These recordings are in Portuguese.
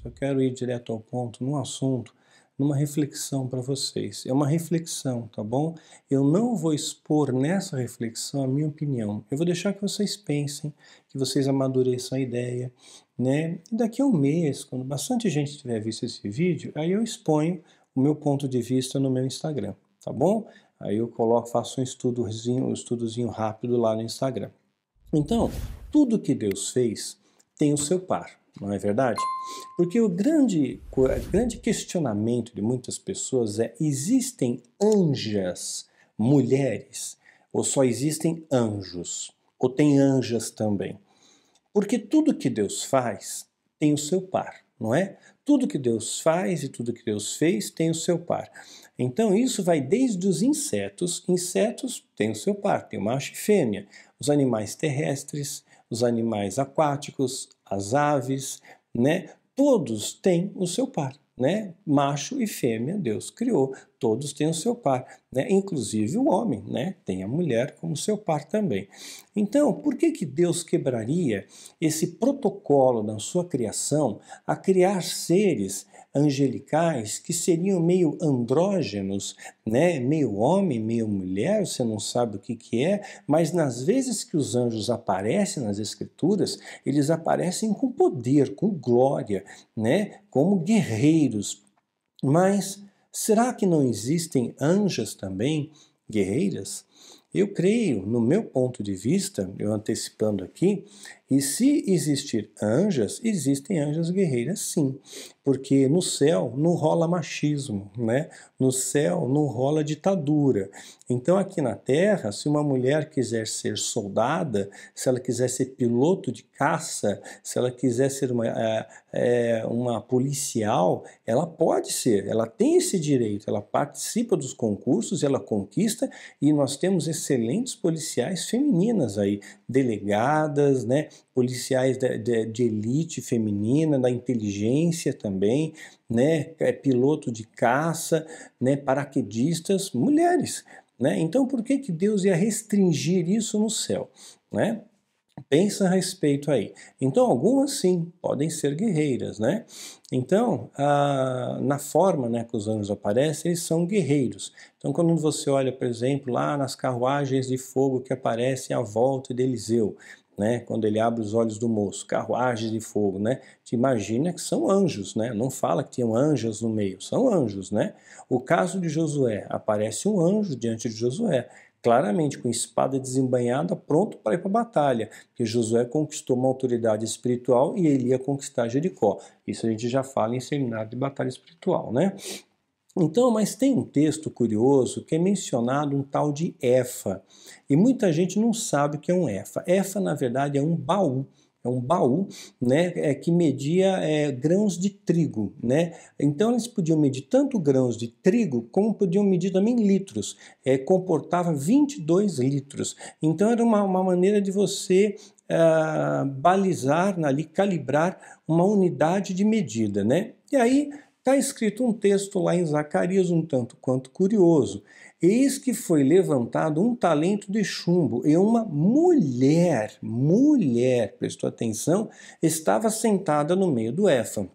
isso. Eu quero ir direto ao ponto, num assunto, numa reflexão para vocês. É uma reflexão, tá bom? Eu não vou expor nessa reflexão a minha opinião. Eu vou deixar que vocês pensem, que vocês amadureçam a ideia, né? E daqui a um mês, quando bastante gente tiver visto esse vídeo, aí eu exponho o meu ponto de vista no meu Instagram, tá bom? Aí eu coloco, faço um estudozinho, um estudozinho rápido lá no Instagram. Então, tudo que Deus fez tem o seu par não é verdade? Porque o grande, o grande questionamento de muitas pessoas é: existem anjas mulheres ou só existem anjos? Ou tem anjas também? Porque tudo que Deus faz tem o seu par, não é? Tudo que Deus faz e tudo que Deus fez tem o seu par. Então isso vai desde os insetos, insetos tem o seu par, tem o macho e fêmea, os animais terrestres, os animais aquáticos, as aves, né? Todos têm o seu par, né? Macho e fêmea Deus criou, todos têm o seu par, né? Inclusive o homem, né? Tem a mulher como seu par também. Então, por que que Deus quebraria esse protocolo na sua criação a criar seres angelicais que seriam meio andrógenos, né? meio homem, meio mulher, você não sabe o que, que é, mas nas vezes que os anjos aparecem nas Escrituras, eles aparecem com poder, com glória, né? como guerreiros. Mas será que não existem anjas também guerreiras? Eu creio, no meu ponto de vista, eu antecipando aqui, e se existir anjas, existem anjas guerreiras sim, porque no céu não rola machismo, né? No céu não rola ditadura. Então aqui na Terra, se uma mulher quiser ser soldada, se ela quiser ser piloto de caça, se ela quiser ser uma, é, uma policial, ela pode ser, ela tem esse direito, ela participa dos concursos, ela conquista e nós temos excelentes policiais femininas aí, delegadas, né? policiais de, de, de, elite feminina, da inteligência também, né, é piloto de caça, né, paraquedistas, mulheres. Né? Então, por que, que Deus ia restringir isso no céu? Né? Pensa a respeito aí. Então, algumas sim podem ser guerreiras, né? Então, a, na forma né, que os anjos aparecem, eles são guerreiros. Então, quando você olha, por exemplo, lá nas carruagens de fogo que aparecem à volta de Eliseu, né? Quando ele abre os olhos do moço, carruagens de fogo, né? Te imagina que são anjos, né? Não fala que tinham anjos no meio, são anjos, né? O caso de Josué, aparece um anjo diante de Josué, claramente com espada desembanhada, pronto para ir para a batalha, porque Josué conquistou uma autoridade espiritual e ele ia conquistar Jericó. Isso a gente já fala em seminário de batalha espiritual, né? Então, mas tem um texto curioso que é mencionado um tal de Efa, e muita gente não sabe o que é um Efa. Efa, na verdade, é um baú. É um baú né, é, que media é, grãos de trigo. Né? Então eles podiam medir tanto grãos de trigo como podiam medir também litros. É, comportava 22 litros. Então era uma, uma maneira de você ah, balizar, né, ali, calibrar uma unidade de medida. Né? E aí Está escrito um texto lá em Zacarias, um tanto quanto curioso. Eis que foi levantado um talento de chumbo e uma mulher, mulher, prestou atenção, estava sentada no meio do Éfa.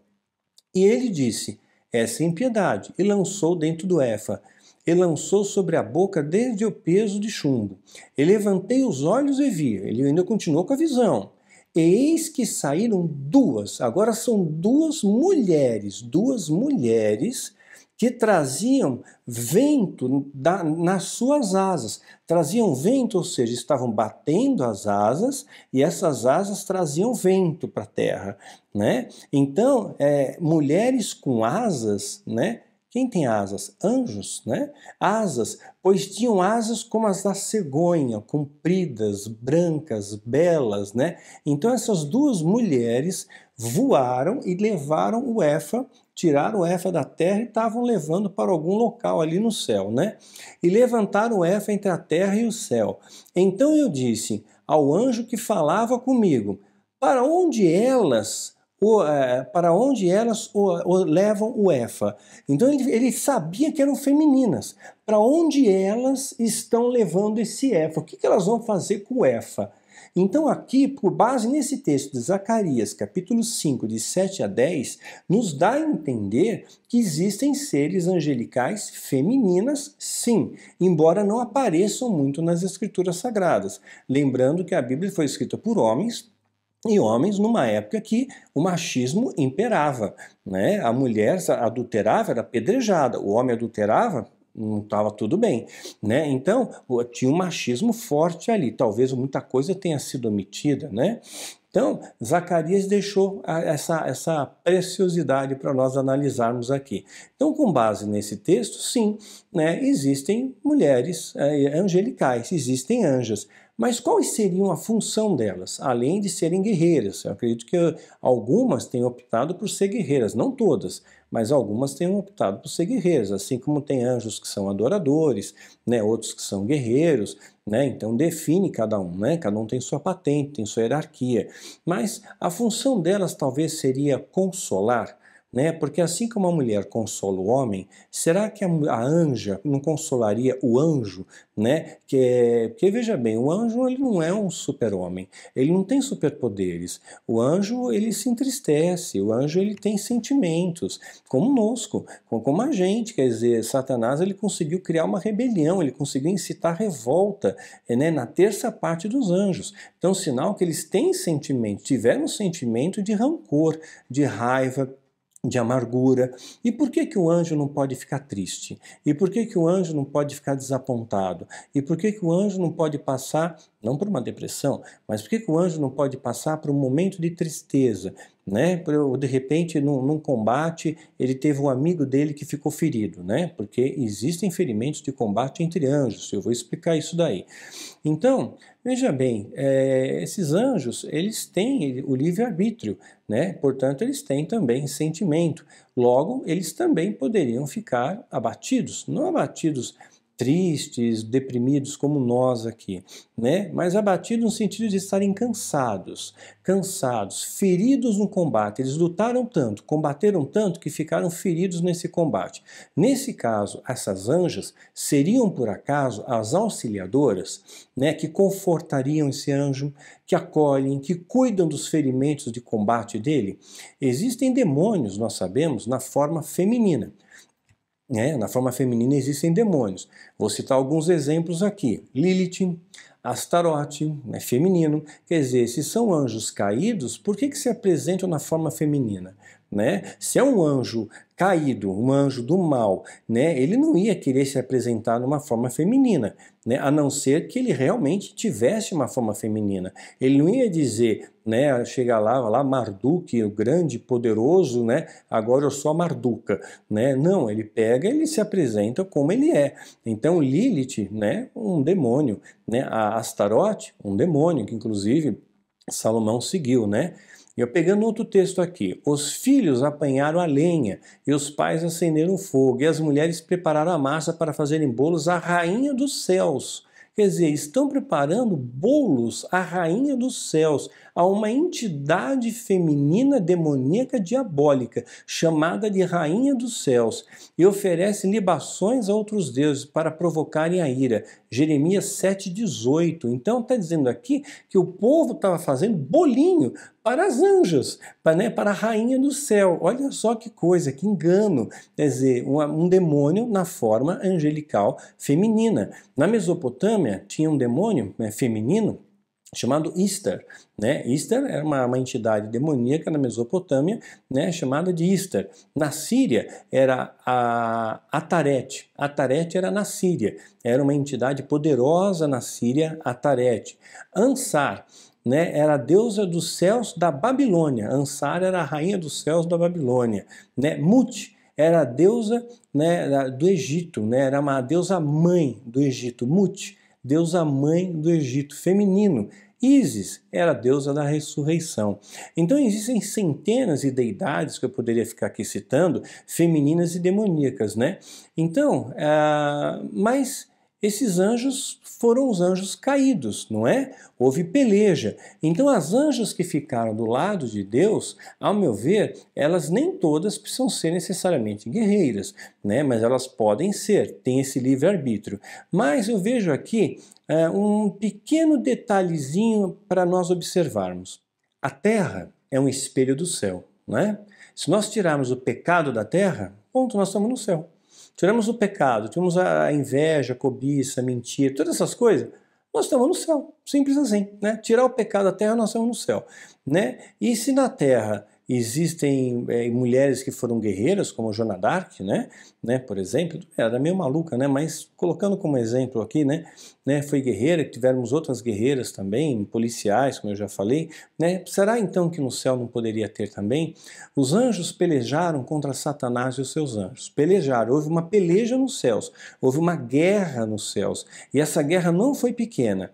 E ele disse: Essa é impiedade, e lançou dentro do Éfa e lançou sobre a boca desde o peso de chumbo. E levantei os olhos e vi. Ele ainda continuou com a visão. Eis que saíram duas, agora são duas mulheres, duas mulheres que traziam vento da, nas suas asas. Traziam vento, ou seja, estavam batendo as asas e essas asas traziam vento para a terra. Né? Então, é, mulheres com asas né, quem tem asas? Anjos, né? Asas, pois tinham asas como as da cegonha, compridas, brancas, belas, né? Então essas duas mulheres voaram e levaram o Efa, tiraram o Efa da terra e estavam levando para algum local ali no céu, né? E levantaram o Efa entre a terra e o céu. Então eu disse ao anjo que falava comigo: Para onde elas o, é, para onde elas o, o, levam o EFA. Então ele, ele sabia que eram femininas. Para onde elas estão levando esse EFA? O que, que elas vão fazer com o EFA? Então, aqui, por base nesse texto de Zacarias, capítulo 5, de 7 a 10, nos dá a entender que existem seres angelicais femininas, sim, embora não apareçam muito nas escrituras sagradas. Lembrando que a Bíblia foi escrita por homens e homens numa época que o machismo imperava. Né? A mulher adulterava, era apedrejada, o homem adulterava, não estava tudo bem, né? Então tinha um machismo forte ali. Talvez muita coisa tenha sido omitida, né? Então Zacarias deixou essa, essa preciosidade para nós analisarmos aqui. Então com base nesse texto, sim, né? Existem mulheres é, angelicais, existem anjos. Mas quais seriam a função delas, além de serem guerreiras? Eu acredito que ah, algumas têm optado por ser guerreiras, não todas, mas algumas têm optado por ser guerreiras, assim como tem anjos que são adoradores, né, outros que são guerreiros, né? Então define cada um, né? Cada um tem sua patente, tem sua hierarquia, mas a função delas talvez seria consolar né? Porque assim que uma mulher consola o homem, será que a, a anja não consolaria o anjo, né? Que é, porque veja bem, o anjo ele não é um super-homem, ele não tem superpoderes. O anjo ele se entristece, o anjo ele tem sentimentos, como conosco, como a gente, quer dizer, Satanás ele conseguiu criar uma rebelião, ele conseguiu incitar revolta, né? Na terça parte dos anjos. Então sinal que eles têm sentimento, tiveram sentimento de rancor, de raiva de amargura. E por que que o anjo não pode ficar triste? E por que que o anjo não pode ficar desapontado? E por que que o anjo não pode passar não por uma depressão, mas por que que o anjo não pode passar por um momento de tristeza, né? Por, de repente num, num, combate ele teve um amigo dele que ficou ferido, né? Porque existem ferimentos de combate entre anjos. Eu vou explicar isso daí. Então Veja bem, é, esses anjos, eles têm o livre-arbítrio, né? portanto, eles têm também sentimento. Logo, eles também poderiam ficar abatidos, não abatidos tristes, deprimidos como nós aqui, né? Mas abatidos no sentido de estarem cansados, cansados, feridos no combate. Eles lutaram tanto, combateram tanto que ficaram feridos nesse combate. Nesse caso, essas anjas seriam por acaso as auxiliadoras, né, que confortariam esse anjo, que acolhem, que cuidam dos ferimentos de combate dele? Existem demônios, nós sabemos, na forma feminina. Né? Na forma feminina existem demônios. Vou citar alguns exemplos aqui. Lilith, Astaroth, né, feminino. Quer dizer, se são anjos caídos, por que, que se apresentam na forma feminina? né? Se é um anjo caído, um anjo do mal, né? Ele não ia querer se apresentar numa forma feminina, né? A não ser que ele realmente tivesse uma forma feminina. Ele não ia dizer, né? Chegar lá, lá Marduk, o grande, poderoso, né? Agora eu sou a Marduca, né? Não, ele pega, ele se apresenta como ele é. Então Lilith, né? Um demônio, né? A Astaroth, um demônio que inclusive Salomão seguiu, né? Eu pegando outro texto aqui, os filhos apanharam a lenha e os pais acenderam fogo e as mulheres prepararam a massa para fazerem bolos à rainha dos céus. Quer dizer, estão preparando bolos à rainha dos céus a uma entidade feminina demoníaca diabólica, chamada de Rainha dos Céus, e oferece libações a outros deuses para provocarem a ira. Jeremias 7,18. Então está dizendo aqui que o povo estava fazendo bolinho para as anjas, para, né, para a rainha do céu. Olha só que coisa, que engano. Quer dizer, um, um demônio na forma angelical feminina. Na Mesopotâmia tinha um demônio né, feminino chamado Easter. Né? Easter era uma, uma, entidade demoníaca na Mesopotâmia, né? chamada de Easter. Na Síria era a Atarete. Atarete era na Síria, era uma entidade poderosa na Síria, Atarete. Ansar né, era a deusa dos céus da Babilônia. Ansar era a rainha dos céus da Babilônia. Né? Mut era a deusa né, do Egito, né? era uma deusa mãe do Egito. Mut, deusa mãe do Egito, feminino. Isis era a deusa da ressurreição. Então existem centenas de deidades que eu poderia ficar aqui citando, femininas e demoníacas, né? Então, ah, mas esses anjos foram os anjos caídos, não é? Houve peleja. Então, as anjos que ficaram do lado de Deus, ao meu ver, elas nem todas precisam ser necessariamente guerreiras, né? mas elas podem ser, tem esse livre-arbítrio. Mas eu vejo aqui é, um pequeno detalhezinho para nós observarmos. A terra é um espelho do céu, não é? Se nós tirarmos o pecado da terra, ponto, nós estamos no céu tiramos o pecado, tiramos a inveja, a cobiça, a mentira, todas essas coisas, nós estamos no céu. Simples assim, né? Tirar o pecado da terra, nós estamos no céu, né? E se na terra existem é, mulheres que foram guerreiras, como Joana d'Arc, né? né? por exemplo, era meio maluca, né? mas colocando como exemplo aqui, né? Né? foi guerreira, tivemos outras guerreiras também, policiais, como eu já falei, né? será então que no céu não poderia ter também? Os anjos pelejaram contra Satanás e os seus anjos, pelejaram, houve uma peleja nos céus, houve uma guerra nos céus, e essa guerra não foi pequena,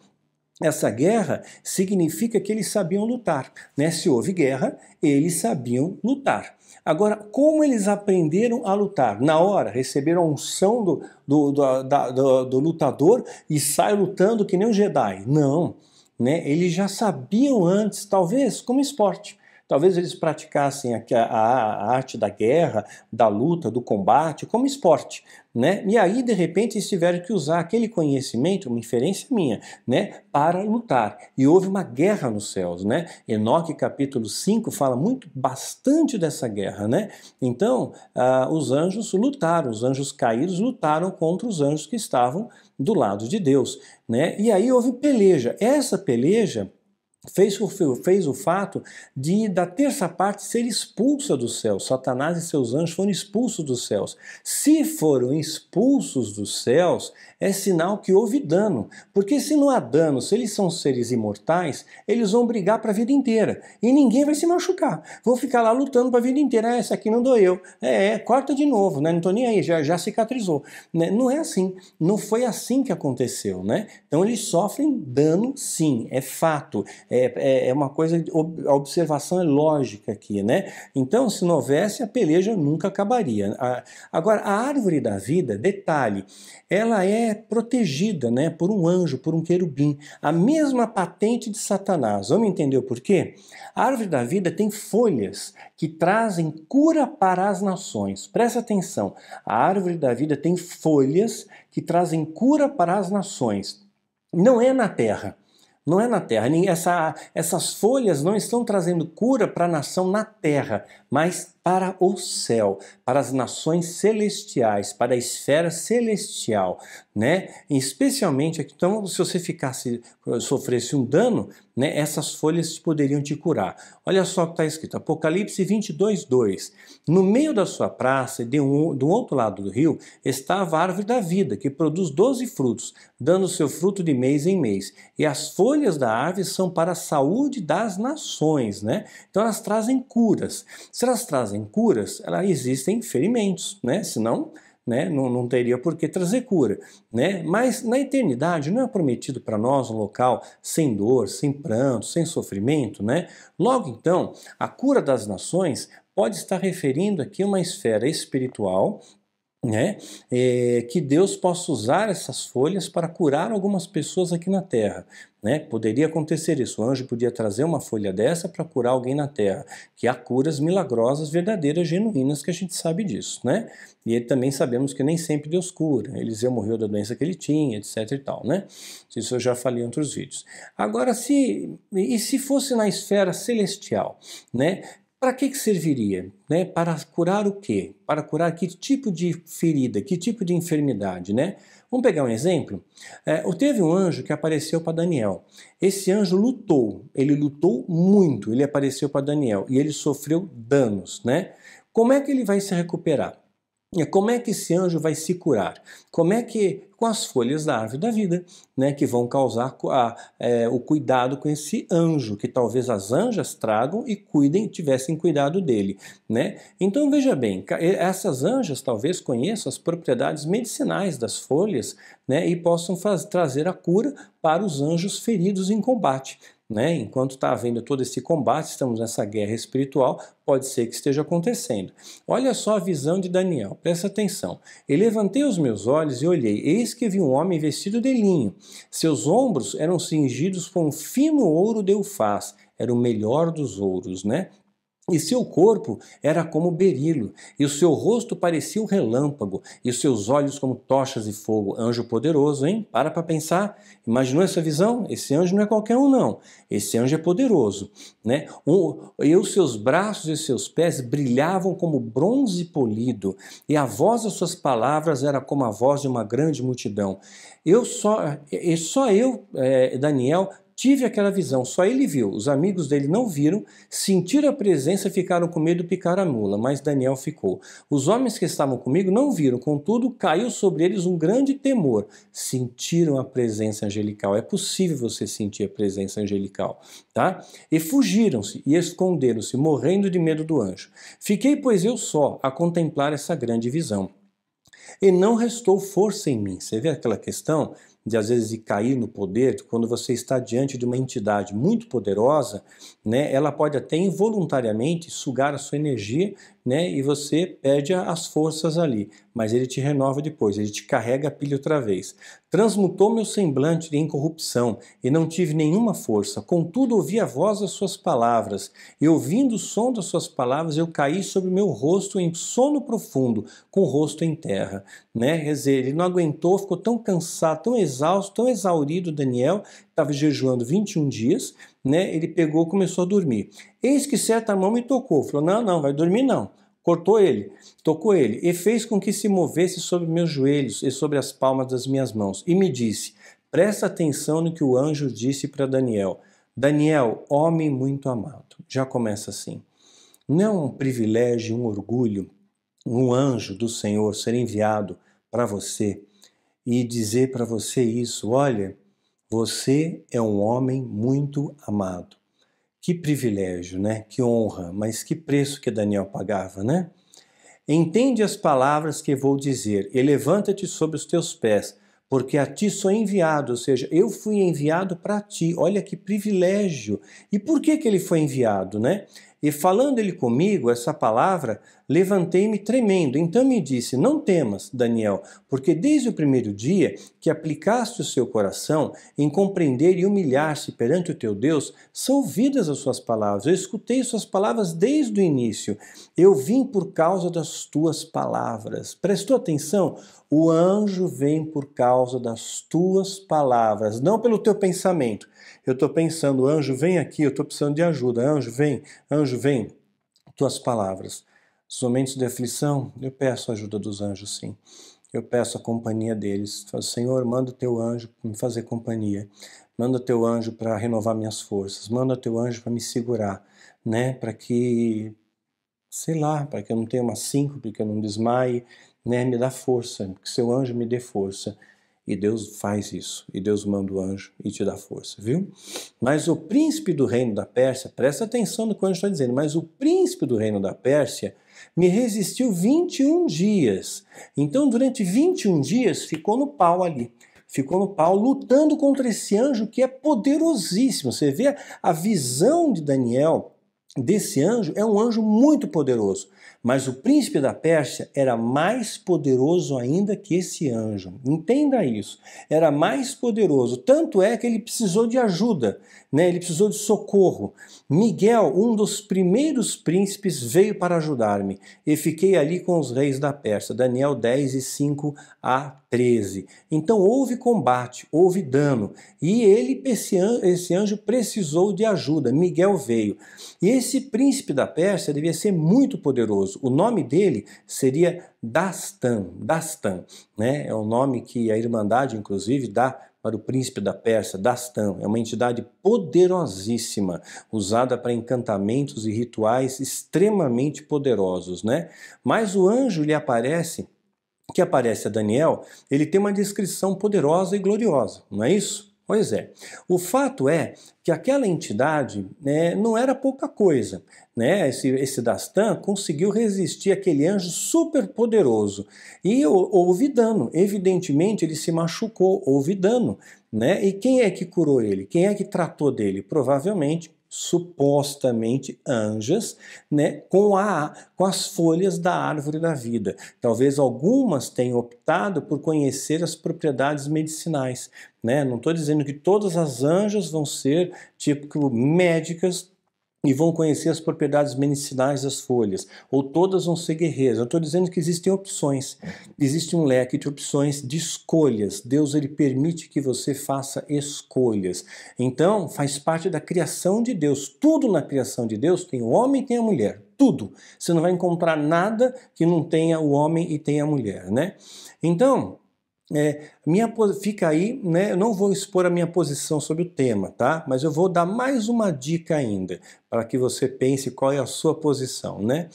essa guerra significa que eles sabiam lutar. Né? Se houve guerra, eles sabiam lutar. Agora, como eles aprenderam a lutar? Na hora, receberam a unção do, do, do, da, do, do lutador e sai lutando que nem um Jedi. Não. Né? Eles já sabiam antes, talvez como esporte. Talvez eles praticassem a, a, a arte da guerra, da luta, do combate, como esporte. Né? E aí, de repente, eles tiveram que usar aquele conhecimento, uma inferência minha, né? para lutar. E houve uma guerra nos céus, né? Enoque capítulo 5 fala muito bastante dessa guerra, né? Então, ah, os anjos lutaram, os anjos caídos lutaram contra os anjos que estavam do lado de Deus, né? E aí houve peleja. Essa peleja fez, fez o fato de da terça parte ser expulsa dos céus. Satanás e seus anjos foram expulsos dos céus. Se foram expulsos dos céus, é sinal que houve dano. Porque se não há dano, se eles são seres imortais, eles vão brigar para a vida inteira. E ninguém vai se machucar. Vão ficar lá lutando para a vida inteira. Ah, essa aqui não doeu. É, é, corta de novo, né? Não tô nem aí, já, já cicatrizou. Né? Não é assim. Não foi assim que aconteceu, né? Então eles sofrem dano, sim, é fato. É, é, é uma coisa, a observação é lógica aqui, né? Então, se não houvesse, a peleja nunca acabaria. A, agora, a árvore da vida, detalhe, ela é é protegida né, por um anjo, por um querubim. A mesma patente de Satanás. Vamos entender o porquê? A árvore da vida tem folhas que trazem cura para as nações. Presta atenção. A árvore da vida tem folhas que trazem cura para as nações. Não é na terra. Não é na terra. Essa, essas folhas não estão trazendo cura para a nação na terra, mas para o céu, para as nações celestiais, para a esfera celestial, né? Especialmente aqui, então, se você ficasse sofresse um dano, né, essas folhas poderiam te curar. Olha só o que está escrito, Apocalipse 22, 2. No meio da sua praça, de um, do outro lado do rio, estava a árvore da vida, que produz doze frutos, dando seu fruto de mês em mês. E as folhas da árvore são para a saúde das nações, né? Então elas trazem curas. Se elas trazem trazem curas, elas existem ferimentos, né? Senão, né, não, não teria por que trazer cura, né? Mas na eternidade não é prometido para nós um local sem dor, sem pranto, sem sofrimento, né? Logo então, a cura das nações pode estar referindo aqui uma esfera espiritual né? É, que Deus possa usar essas folhas para curar algumas pessoas aqui na Terra. Né? Poderia acontecer isso. O anjo podia trazer uma folha dessa para curar alguém na Terra. Que há curas milagrosas, verdadeiras, genuínas, que a gente sabe disso. Né? E também sabemos que nem sempre Deus cura. Eliseu morreu da doença que ele tinha, etc. E tal, né? Isso eu já falei em outros vídeos. Agora, se, e se fosse na esfera celestial? Né? Para que, que serviria? Né? Para curar o quê? Para curar que tipo de ferida, que tipo de enfermidade, né? Vamos pegar um exemplo? É, teve um anjo que apareceu para Daniel. Esse anjo lutou, ele lutou muito, ele apareceu para Daniel e ele sofreu danos, né? Como é que ele vai se recuperar? É, como é que esse anjo vai se curar? Como é que com as folhas da árvore da vida, né, que vão causar a, é, o cuidado com esse anjo, que talvez as anjas tragam e cuidem, tivessem cuidado dele, né? Então veja bem, essas anjas talvez conheçam as propriedades medicinais das folhas, né, e possam faz, trazer a cura para os anjos feridos em combate. Né? Enquanto está havendo todo esse combate, estamos nessa guerra espiritual, pode ser que esteja acontecendo. Olha só a visão de Daniel, presta atenção. E levantei os meus olhos e olhei, eis que vi um homem vestido de linho. Seus ombros eram cingidos com um fino ouro de Ufaz, era o melhor dos ouros, né? E seu corpo era como berilo, e o seu rosto parecia um relâmpago, e os seus olhos como tochas de fogo. Anjo poderoso, hein? Para para pensar. Imaginou essa visão? Esse anjo não é qualquer um, não. Esse anjo é poderoso. Né? Um, e os seus braços e os seus pés brilhavam como bronze polido, e a voz das suas palavras era como a voz de uma grande multidão. Eu só, e só eu, é, Daniel, Tive aquela visão, só ele viu. Os amigos dele não viram, sentiram a presença e ficaram com medo de picar a mula, mas Daniel ficou. Os homens que estavam comigo não viram, contudo, caiu sobre eles um grande temor. Sentiram a presença angelical. É possível você sentir a presença angelical, tá? E fugiram-se e esconderam-se, morrendo de medo do anjo. Fiquei, pois, eu só a contemplar essa grande visão. E não restou força em mim. Você vê aquela questão de às vezes de cair no poder, quando você está diante de uma entidade muito poderosa, né, ela pode até involuntariamente sugar a sua energia né? E você perde as forças ali, mas ele te renova depois, ele te carrega a pilha outra vez. Transmutou meu semblante em corrupção, e não tive nenhuma força. Contudo, ouvi a voz das suas palavras, e ouvindo o som das suas palavras, eu caí sobre o meu rosto em sono profundo, com o rosto em terra. Né? Quer dizer, ele não aguentou, ficou tão cansado, tão exausto, tão exaurido, Daniel, estava jejuando 21 dias, né? Ele pegou, começou a dormir. Eis que certa mão me tocou, falou: "Não, não, vai dormir não". Cortou ele, tocou ele e fez com que se movesse sobre meus joelhos e sobre as palmas das minhas mãos e me disse: Presta atenção no que o anjo disse para Daniel. Daniel, homem muito amado. Já começa assim. Não é um privilégio, um orgulho, um anjo do Senhor ser enviado para você e dizer para você isso: olha, você é um homem muito amado. Que privilégio, né? Que honra, mas que preço que Daniel pagava, né? Entende as palavras que vou dizer e levanta-te sobre os teus pés, porque a ti sou enviado, ou seja, eu fui enviado para ti. Olha que privilégio. E por que que ele foi enviado, né? E falando ele comigo, essa palavra Levantei-me tremendo. Então me disse: Não temas, Daniel, porque desde o primeiro dia que aplicaste o seu coração em compreender e humilhar-se perante o teu Deus, são ouvidas as suas palavras. Eu escutei suas palavras desde o início. Eu vim por causa das tuas palavras. Prestou atenção? O anjo vem por causa das tuas palavras, não pelo teu pensamento. Eu estou pensando, anjo, vem aqui, eu estou precisando de ajuda. Anjo, vem, anjo, vem. Tuas palavras. Nos momentos de aflição, eu peço a ajuda dos anjos, sim. Eu peço a companhia deles. Falo, Senhor, manda teu anjo me fazer companhia. Manda teu anjo para renovar minhas forças. Manda teu anjo para me segurar, né? Para que, sei lá, para que eu não tenha uma síncope, que eu não desmaie, né? Me dá força, que seu anjo me dê força. E Deus faz isso. E Deus manda o anjo e te dá força, viu? Mas o príncipe do reino da Pérsia, presta atenção no que o anjo está dizendo, mas o príncipe do reino da Pérsia me resistiu 21 dias. Então, durante 21 dias, ficou no pau ali. Ficou no pau lutando contra esse anjo que é poderosíssimo. Você vê a visão de Daniel desse anjo, é um anjo muito poderoso. Mas o príncipe da Pérsia era mais poderoso ainda que esse anjo. Entenda isso. Era mais poderoso. Tanto é que ele precisou de ajuda, né? ele precisou de socorro. Miguel, um dos primeiros príncipes, veio para ajudar-me e fiquei ali com os reis da Pérsia. Daniel 10 e 5 a 13. Então houve combate, houve dano e ele, esse anjo, esse anjo precisou de ajuda. Miguel veio. E esse príncipe da Pérsia devia ser muito poderoso o nome dele seria Dastan, Dastan, né? É o nome que a Irmandade, inclusive, dá para o príncipe da Pérsia, Dastan. É uma entidade poderosíssima, usada para encantamentos e rituais extremamente poderosos, né? Mas o anjo lhe aparece, que aparece a Daniel, ele tem uma descrição poderosa e gloriosa, não é isso? Pois é. O fato é que aquela entidade né, não era pouca coisa. Né? Esse, esse Dastan conseguiu resistir aquele anjo super poderoso. E houve dano. Evidentemente, ele se machucou, houve dano. Né? E quem é que curou ele? Quem é que tratou dele? Provavelmente supostamente anjas, né, com, a, com as folhas da árvore da vida. Talvez algumas tenham optado por conhecer as propriedades medicinais. Né? Não estou dizendo que todas as anjas vão ser tipo médicas e vão conhecer as propriedades medicinais das folhas, ou todas vão ser guerreiras. Eu estou dizendo que existem opções, existe um leque de opções de escolhas. Deus ele permite que você faça escolhas. Então, faz parte da criação de Deus. Tudo na criação de Deus tem o homem e tem a mulher. Tudo. Você não vai encontrar nada que não tenha o homem e tenha a mulher, né? Então, é, minha fica aí, né? Eu não vou expor a minha posição sobre o tema, tá? Mas eu vou dar mais uma dica ainda para que você pense qual é a sua posição, né?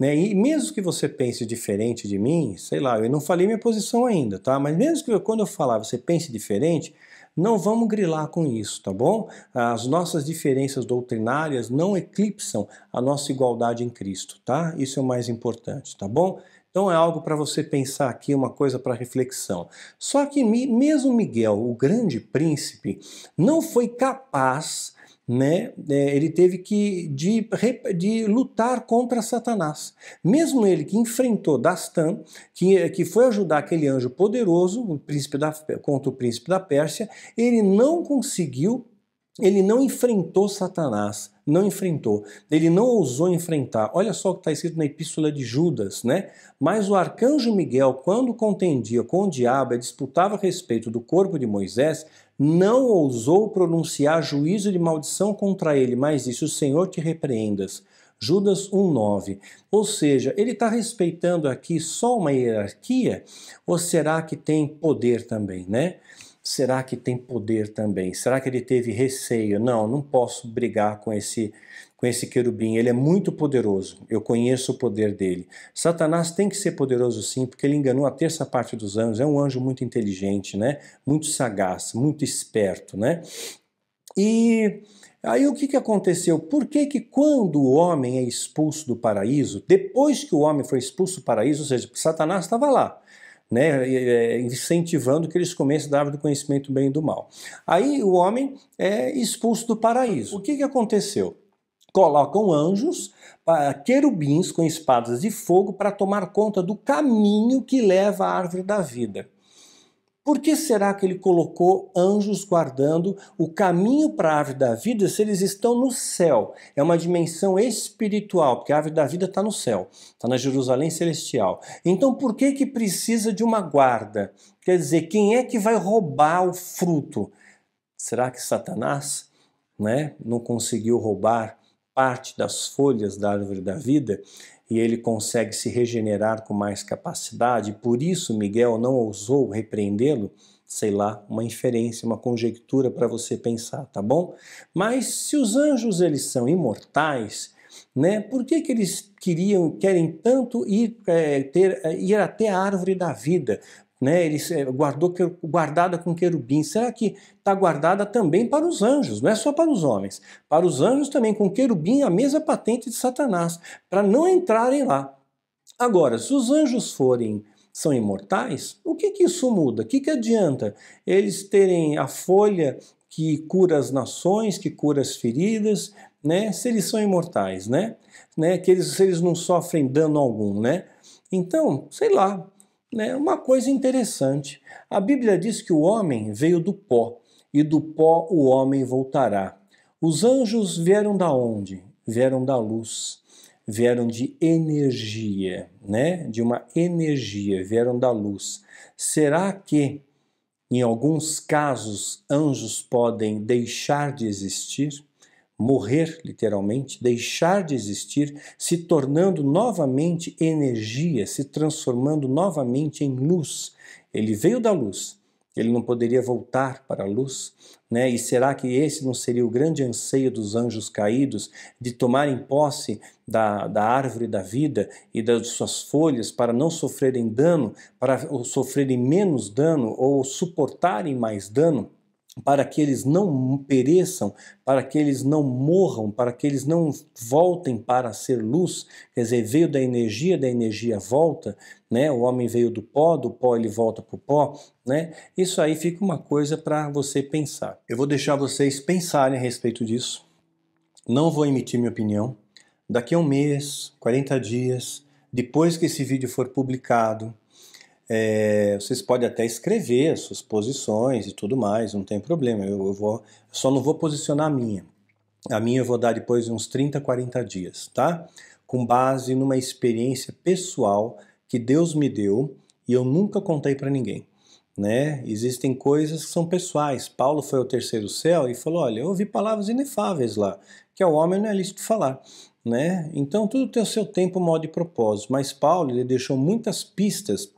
né? E mesmo que você pense diferente de mim, sei lá, eu não falei minha posição ainda, tá? Mas mesmo que eu, quando eu falar você pense diferente, não vamos grilar com isso, tá bom? As nossas diferenças doutrinárias não eclipsam a nossa igualdade em Cristo, tá? Isso é o mais importante, tá bom? Então é algo para você pensar aqui, uma coisa para reflexão. Só que mesmo Miguel, o grande príncipe, não foi capaz, né? É, ele teve que de, de lutar contra Satanás. Mesmo ele que enfrentou Dastan, que, que foi ajudar aquele anjo poderoso, o príncipe da, contra o príncipe da Pérsia, ele não conseguiu ele não enfrentou Satanás, não enfrentou. Ele não ousou enfrentar. Olha só o que está escrito na epístola de Judas, né? Mas o arcanjo Miguel, quando contendia com o diabo e disputava a respeito do corpo de Moisés, não ousou pronunciar juízo de maldição contra ele, mas disse: O Senhor te repreendas. Judas 1,9. Ou seja, ele está respeitando aqui só uma hierarquia ou será que tem poder também, né? será que tem poder também? Será que ele teve receio? Não, não posso brigar com esse com esse querubim, ele é muito poderoso. Eu conheço o poder dele. Satanás tem que ser poderoso sim, porque ele enganou a terça parte dos anjos. É um anjo muito inteligente, né? Muito sagaz, muito esperto, né? E aí o que, que aconteceu? Por que, que quando o homem é expulso do paraíso, depois que o homem foi expulso do paraíso, ou seja, Satanás estava lá, né, é, incentivando que eles comecem da árvore do conhecimento do bem e do mal. Aí o homem é expulso do paraíso. O que, que aconteceu? Colocam anjos, querubins com espadas de fogo para tomar conta do caminho que leva à árvore da vida. Por que será que ele colocou anjos guardando o caminho para a árvore da vida se eles estão no céu? É uma dimensão espiritual, porque a árvore da vida está no céu, está na Jerusalém Celestial. Então por que, que precisa de uma guarda? Quer dizer, quem é que vai roubar o fruto? Será que Satanás né, não conseguiu roubar parte das folhas da árvore da vida? e ele consegue se regenerar com mais capacidade, por isso Miguel não ousou repreendê-lo, sei lá, uma inferência, uma conjectura para você pensar, tá bom? Mas se os anjos eles são imortais, né? Por que, que eles queriam, querem tanto ir, é, ter, é, ir até a árvore da vida? né? Ele eh, guardou guardada com querubim. Será que está guardada também para os anjos? Não é só para os homens. Para os anjos também com querubim a mesma patente de Satanás para não entrarem lá. Agora, se os anjos forem são imortais, o que, que isso muda? O que, que adianta eles terem a folha que cura as nações, que cura as feridas, né? Se eles são imortais, né? né? Que eles, se eles não sofrem dano algum, né? Então, sei lá, né, uma coisa interessante. A Bíblia diz que o homem veio do pó e do pó o homem voltará. Os anjos vieram da onde? Vieram da luz, vieram de energia, né? De uma energia, vieram da luz. Será que em alguns casos anjos podem deixar de existir? morrer literalmente, deixar de existir, se tornando novamente energia, se transformando novamente em luz. Ele veio da luz, ele não poderia voltar para a luz, né? E será que esse não seria o grande anseio dos anjos caídos de tomarem posse da, da árvore da vida e das suas folhas para não sofrerem dano, para sofrerem menos dano ou suportarem mais dano? para que eles não pereçam, para que eles não morram, para que eles não voltem para ser luz, quer dizer, veio da energia, da energia volta, né? O homem veio do pó, do pó ele volta para o pó, né? Isso aí fica uma coisa para você pensar. Eu vou deixar vocês pensarem a respeito disso. Não vou emitir minha opinião. Daqui a um mês, 40 dias, depois que esse vídeo for publicado, é, vocês podem até escrever suas posições e tudo mais, não tem problema. Eu, eu vou, só não vou posicionar a minha. A minha eu vou dar depois uns 30, 40 dias, tá? Com base numa experiência pessoal que Deus me deu e eu nunca contei para ninguém. Né? Existem coisas que são pessoais. Paulo foi ao terceiro céu e falou: Olha, eu ouvi palavras inefáveis lá, que o homem não é lícito falar. Né? Então tudo tem o seu tempo, modo e propósito. Mas Paulo ele deixou muitas pistas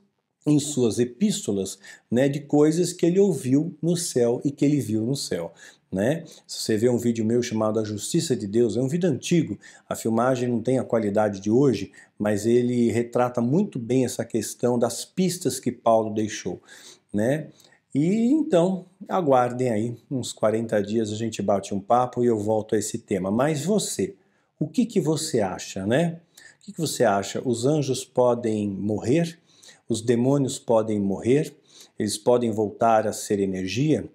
em suas epístolas né, de coisas que ele ouviu no céu e que ele viu no céu. Né? Se você vê um vídeo meu chamado A Justiça de Deus, é um vídeo antigo, a filmagem não tem a qualidade de hoje, mas ele retrata muito bem essa questão das pistas que Paulo deixou. Né? E então, aguardem aí, uns 40 dias a gente bate um papo e eu volto a esse tema. Mas você, o que, que você acha, né? O que, que você acha? Os anjos podem morrer? Os demônios podem morrer, eles podem voltar a ser energia,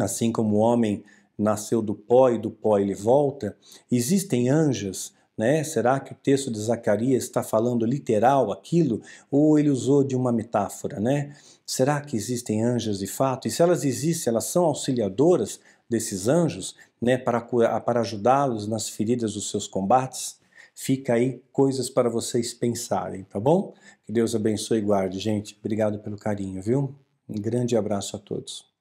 assim como o homem nasceu do pó e do pó ele volta. Existem anjos, né? Será que o texto de Zacarias está falando literal aquilo ou ele usou de uma metáfora, né? Será que existem anjos de fato? E se elas existem, elas são auxiliadoras desses anjos, né, para, para ajudá-los nas feridas dos seus combates? Fica aí coisas para vocês pensarem, tá bom? Que Deus abençoe e guarde, gente. Obrigado pelo carinho, viu? Um grande abraço a todos.